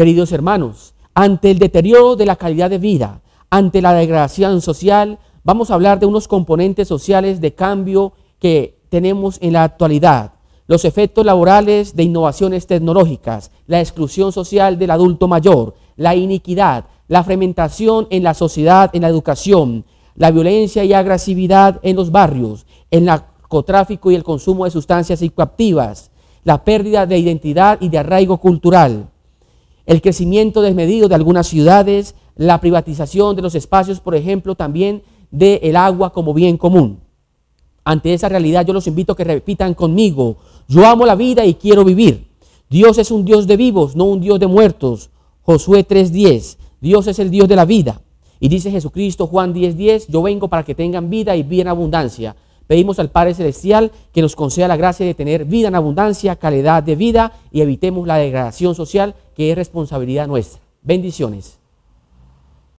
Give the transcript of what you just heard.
Queridos hermanos, ante el deterioro de la calidad de vida, ante la degradación social, vamos a hablar de unos componentes sociales de cambio que tenemos en la actualidad, los efectos laborales de innovaciones tecnológicas, la exclusión social del adulto mayor, la iniquidad, la fragmentación en la sociedad, en la educación, la violencia y agresividad en los barrios, el narcotráfico y el consumo de sustancias psicoactivas, la pérdida de identidad y de arraigo cultural, el crecimiento desmedido de algunas ciudades, la privatización de los espacios, por ejemplo, también del agua como bien común. Ante esa realidad yo los invito a que repitan conmigo, yo amo la vida y quiero vivir. Dios es un Dios de vivos, no un Dios de muertos. Josué 3.10, Dios es el Dios de la vida. Y dice Jesucristo, Juan 10.10, 10, yo vengo para que tengan vida y vida en abundancia. Pedimos al Padre Celestial que nos conceda la gracia de tener vida en abundancia, calidad de vida y evitemos la degradación social que es responsabilidad nuestra. Bendiciones.